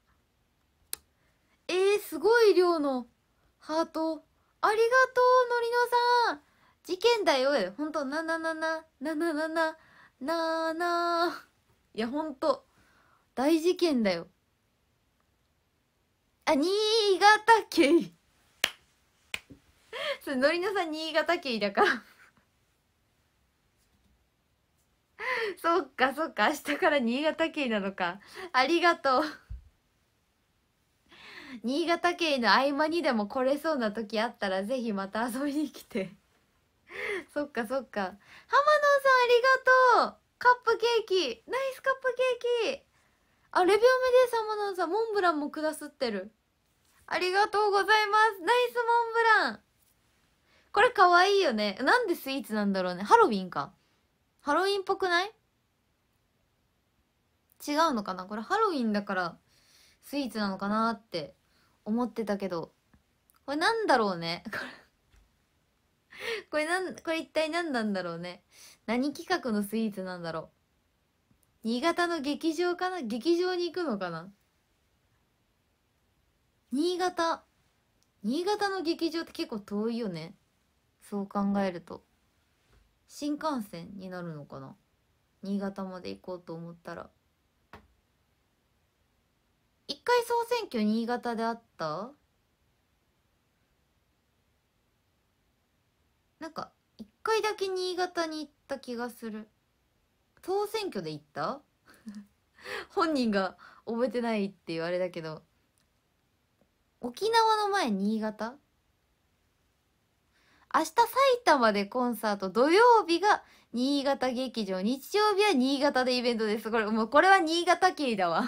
えー、すごい量のハートありがとうのりのさん事件だよほんとなななななななななないやほんと大事件だよあ新潟県そのりのさん新潟県だから そっかそっか明日から新潟県なのかありがとう新潟県の合間にでも来れそうな時あったらぜひまた遊びに来てそっかそっか浜野さんありがとうカップケーキナイスカップケーキあレビューデでア浜野さんモンブランもくだすってるありがとうございますナイスモンブランこれかわいいよね。なんでスイーツなんだろうね。ハロウィンか。ハロウィンっぽくない違うのかなこれハロウィンだからスイーツなのかなって思ってたけど。これなんだろうね。これなん、これ一体何なんだろうね。何企画のスイーツなんだろう。新潟の劇場かな劇場に行くのかな新潟。新潟の劇場って結構遠いよね。そう考えると新幹線になるのかな新潟まで行こうと思ったら一回総選挙新潟であったなんか一回だけ新潟に行った気がする総選挙で行った 本人が覚えてないっていうあれだけど沖縄の前新潟明日埼玉でコンサート、土曜日が新潟劇場、日曜日は新潟でイベントです。これ、もうこれは新潟系だわ。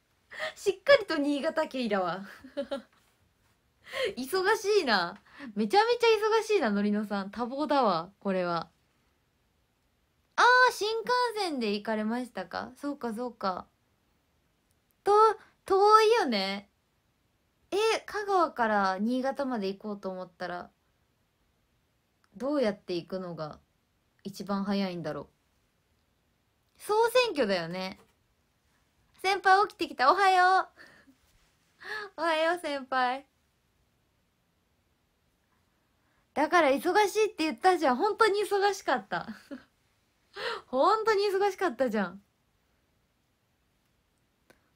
しっかりと新潟系だわ。忙しいな。めちゃめちゃ忙しいな、のりのさん。多忙だわ、これは。あー、新幹線で行かれましたかそうか、そうか。と、遠いよね。え、香川から新潟まで行こうと思ったら、どうやっていくのが一番早いんだろう総選挙だよね先輩起きてきたおはよう おはよう先輩だから忙しいって言ったじゃん本当に忙しかった 本当に忙しかったじゃん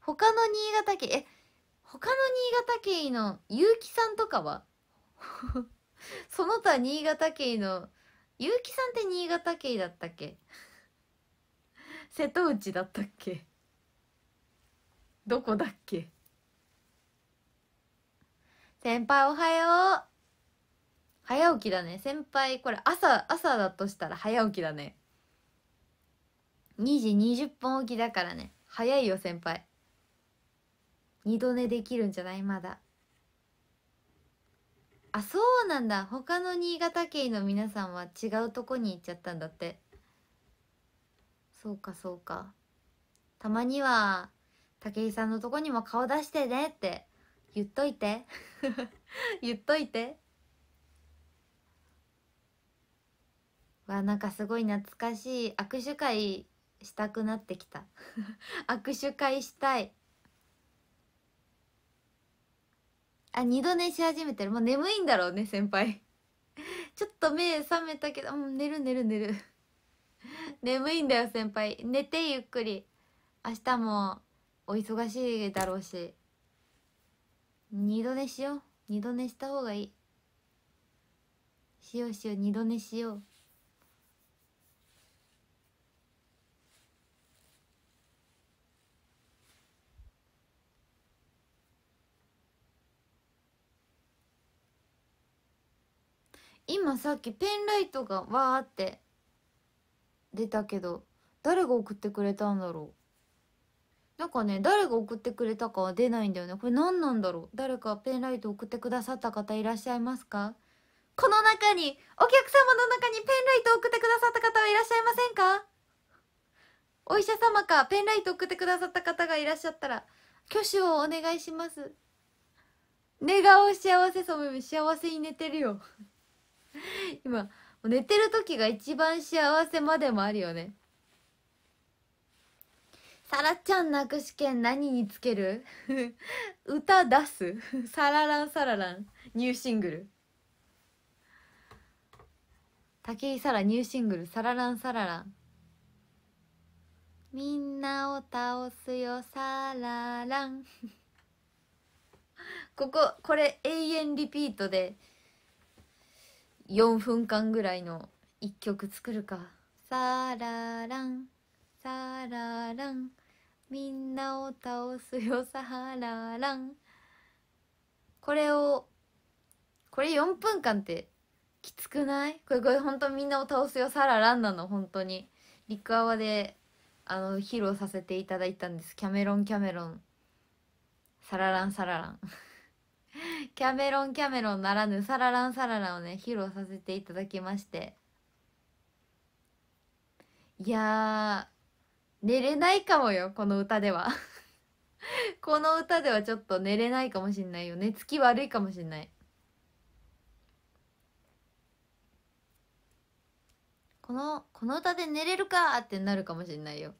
他の新潟県え他の新潟県の結城さんとかは その他新潟県の結城さんって新潟県だったっけ 瀬戸内だったっけどこだっけ先輩おはよう早起きだね先輩これ朝朝だとしたら早起きだね2時20分起きだからね早いよ先輩二度寝できるんじゃないまだあそうなんだ他の新潟県の皆さんは違うとこに行っちゃったんだってそうかそうかたまには武井さんのとこにも顔出してねって言っといて 言っといてわなんかすごい懐かしい握手会したくなってきた 握手会したいあ二度寝し始めてるもう眠いんだろうね先輩ちょっと目覚めたけどう寝る寝る寝る眠いんだよ先輩寝てゆっくり明日もお忙しいだろうし二度寝しよう二度寝した方がいいしようしよう二度寝しよう今さっきペンライトがわーって出たけど誰が送ってくれたんだろうなんかね誰が送ってくれたかは出ないんだよねこれ何なんだろう誰かペンライト送ってくださった方いらっしゃいますかこの中にお客様の中にペンライト送ってくださった方はいらっしゃいませんかお医者様かペンライト送ってくださった方がいらっしゃったら挙手をお願いします寝顔幸せそう幸せに寝てるよ 今寝てる時が一番幸せまでもあるよねさらちゃん泣く試験何につける 歌出す サラランサラランニューシングル武井さらニューシングルサラランサラランみんなを倒すよサラランこここれ永遠リピートで4分間ぐらいの1曲作るか。さららん、さららん、みんなを倒すよ、さららん。これを、これ4分間ってきつくないこれこれ本当みんなを倒すよ、さららんなの、本当に。リクアワで、あの、披露させていただいたんです。キャメロン、キャメロン。さららん、さららん。キャメロンキャメロンならぬサラランサラランをね披露させていただきましていや寝れないかもよこの歌では この歌ではちょっと寝れないかもしんないよ寝つき悪いかもしんないこのこの歌で寝れるかってなるかもしんないよ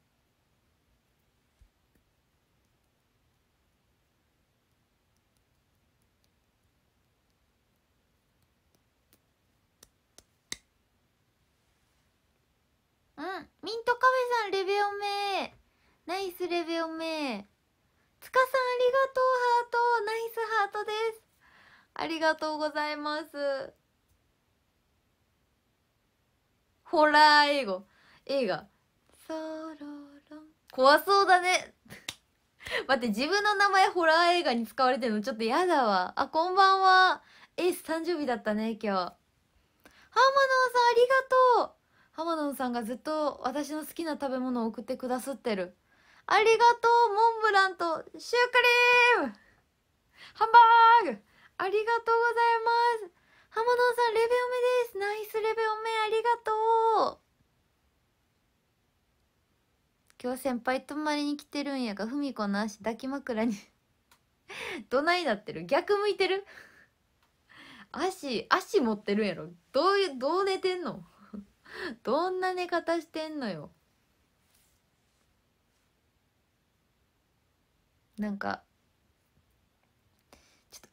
りがとうございます。ホラー英語。映画。そろろ怖そうだね。待って、自分の名前ホラー映画に使われてるのちょっとやだわ。あ、こんばんは。エース誕生日だったね、今日。浜野さんありがとう。浜野さんがずっと私の好きな食べ物を送ってくださってる。ありがとう、モンブランとシュークリームハンバーグありがとうございます浜野さんレベオメですナイスレベオメありがとう今日先輩泊まりに来てるんやが美子の足抱き枕に どないなってる逆向いてる足足持ってるんやろどういうどう寝てんの どんな寝方してんのよなんか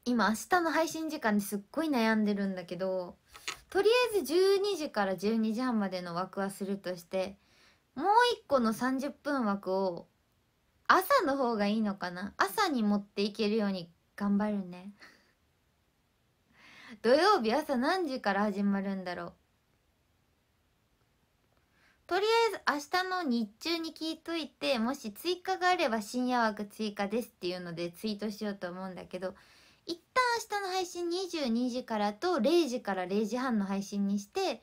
今明日の配信時間ですっごい悩んでるんだけどとりあえず12時から12時半までの枠はするとしてもう一個の30分枠を朝の方がいいのかな朝に持っていけるように頑張るね 土曜日朝何時から始まるんだろうとりあえず明日の日中に聞いといてもし追加があれば深夜枠追加ですっていうのでツイートしようと思うんだけど一旦明日の配信22時からと0時から0時半の配信にして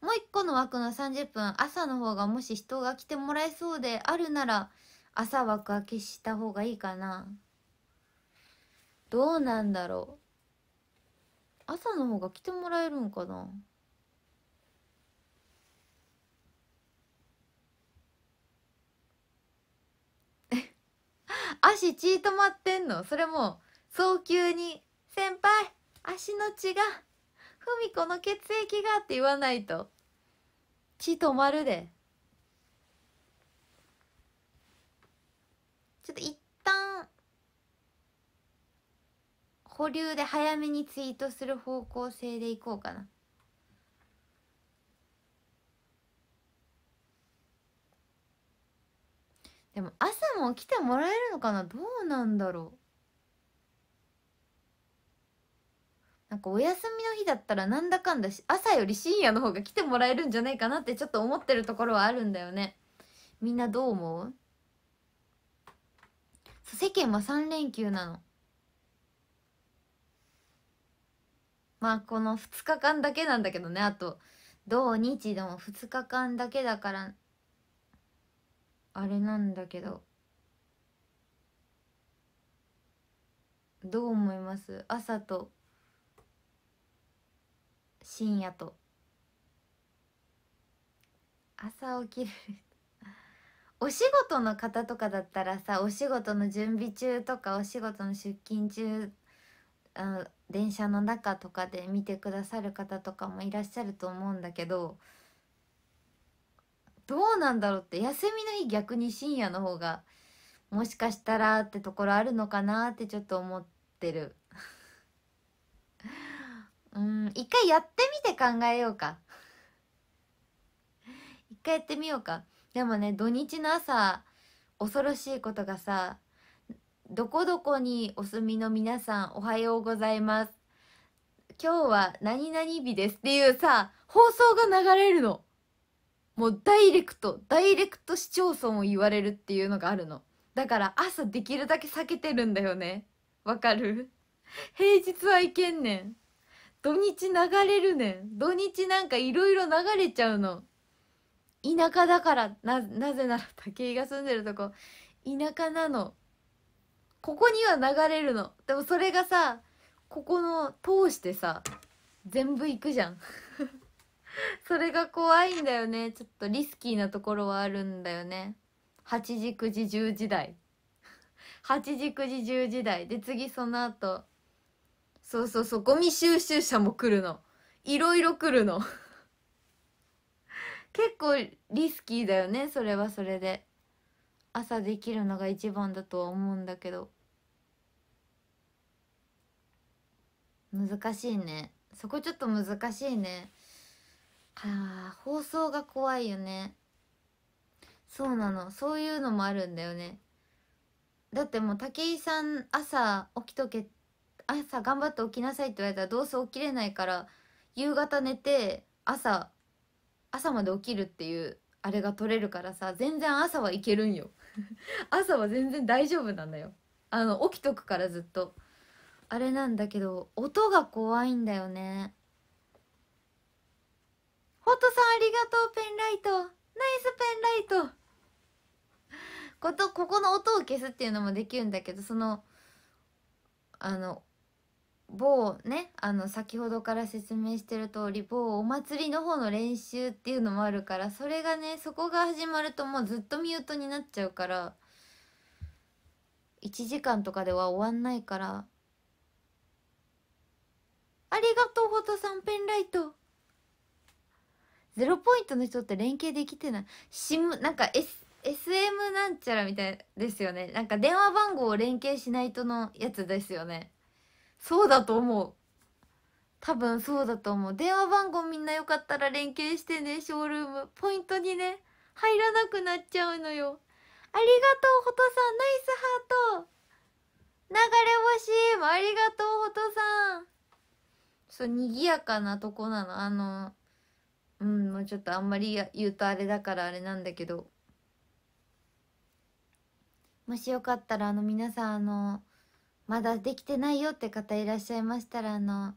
もう一個の枠の30分朝の方がもし人が来てもらえそうであるなら朝枠明けした方がいいかなどうなんだろう朝の方が来てもらえるんかな 足血止まってんのそれも早急に「先輩足の血が文子の血液が」って言わないと血止まるでちょっと一旦保留で早めにツイートする方向性でいこうかな。でも朝も来てもらえるのかなどうなんだろうなんかお休みの日だったらなんだかんだし朝より深夜の方が来てもらえるんじゃないかなってちょっと思ってるところはあるんだよねみんなどう思う世間は3連休なのまあこの2日間だけなんだけどねあと土日でも2日間だけだからあれなんだけどどう思います朝と深夜と朝起きる お仕事の方とかだったらさお仕事の準備中とかお仕事の出勤中あ電車の中とかで見てくださる方とかもいらっしゃると思うんだけどどうなんだろうって休みの日逆に深夜の方がもしかしたらってところあるのかなってちょっと思ってる。うん一回やってみて考えようか一回やってみようかでもね土日の朝恐ろしいことがさどこどこにお住みの皆さんおはようございます今日は何々日ですっていうさ放送が流れるのもうダイレクトダイレクト市町村を言われるっていうのがあるのだから朝できるだけ避けてるんだよねわかる平日はいけんねん土日流れるねん土日なんかいろいろ流れちゃうの田舎だからななぜなら武井が住んでるとこ田舎なのここには流れるのでもそれがさここの通してさ全部行くじゃん それが怖いんだよねちょっとリスキーなところはあるんだよね8時9時10時台8時9時10時台で次その後そうそうそうゴミ収集車も来るのいろいろ来るの 結構リスキーだよねそれはそれで朝できるのが一番だとは思うんだけど難しいねそこちょっと難しいねあ放送が怖いよねそうなのそういうのもあるんだよねだってもう武井さん朝起きとけって朝頑張って起きなさいって言われたらどうせ起きれないから夕方寝て朝朝まで起きるっていうあれが取れるからさ全然朝はいけるんよ 朝は全然大丈夫なんだよあの起きとくからずっとあれなんだけど音が怖いんだよねホットさんありがとうペンライトナイスペンライトことここの音を消すっていうのもできるんだけどそのあの某ねあの先ほどから説明してる通り某お祭りの方の練習っていうのもあるからそれがねそこが始まるともうずっとミュートになっちゃうから1時間とかでは終わんないからありがとうホトさんペンライトゼロポイントの人って連携できてないシムなんか、S、SM なんちゃらみたいですよねなんか電話番号を連携しないとのやつですよねそうだと思う多分そうだと思う電話番号みんなよかったら連携してねショールームポイントにね入らなくなっちゃうのよありがとうホトさんナイスハート流れ星もありがとうホトさんそう賑やかなとこなのあのうんもうちょっとあんまり言うとあれだからあれなんだけどもしよかったらあの皆さんあのまだできてないよって方いらっしゃいましたらあの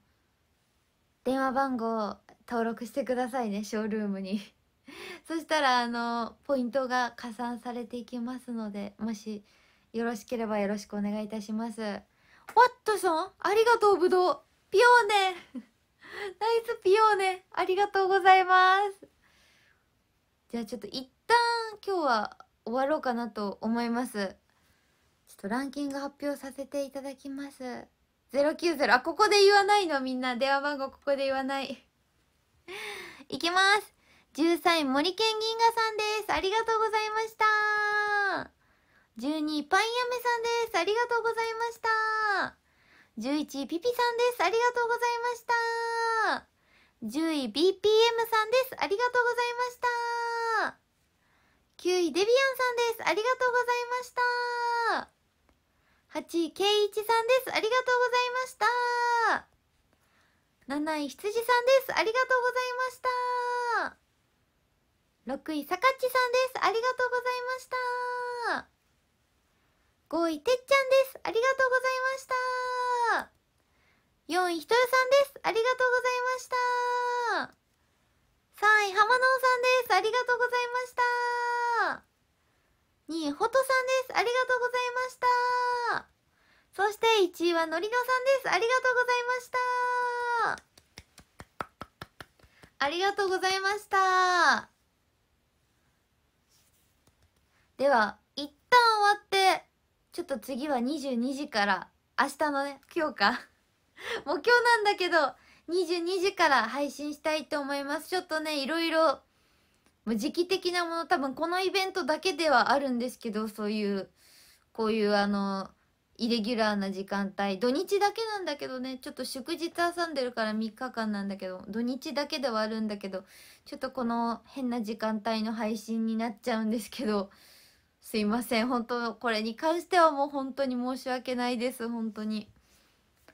電話番号登録してくださいねショールームに そしたらあのポイントが加算されていきますのでもしよろしければよろしくお願いいたしますワットさんありがとうぶどうピオーネ ナイスピオーネありがとうございますじゃあちょっと一旦今日は終わろうかなと思いますとランキング発表させていただきます090あここで言わないのみんな電話番号ここで言わない いきます13位森健銀河さんですありがとうございました12位パインアメさんですありがとうございました11位ピピさんですありがとうございました10位 BPM さんですありがとうございました9位デビアンさんですありがとうございました8位、圭一さんです。ありがとうございました。7位、羊さんです。ありがとうございました。6位、さかっちさんです。ありがとうございました。5位、てっちゃんです。ありがとうございました。4位、ひとよさんです。ありがとうございました。3位、浜野さんです。ありがとうございました。2位、ホトさんです。ありがとうございました。そして1位はのりのさんです。ありがとうございました。ありがとうございました。では、一旦終わって、ちょっと次は22時から、明日のね、今日か。もう今日なんだけど、22時から配信したいと思います。ちょっとね、いろいろもう時期的なもの多分このイベントだけではあるんですけどそういうこういうあのイレギュラーな時間帯土日だけなんだけどねちょっと祝日挟んでるから3日間なんだけど土日だけではあるんだけどちょっとこの変な時間帯の配信になっちゃうんですけどすいません本当これに関してはもう本当に申し訳ないです本当に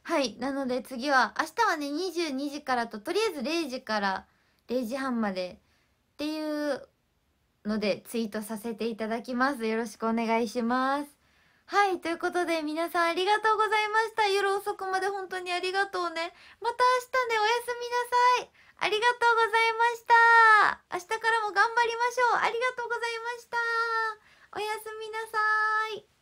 はいなので次は明日はね22時からととりあえず0時から0時半までっていうのでツイートさせていただきますよろしくお願いしますはいということで皆さんありがとうございました夜遅くまで本当にありがとうねまた明日ねおやすみなさいありがとうございました明日からも頑張りましょうありがとうございましたおやすみなさい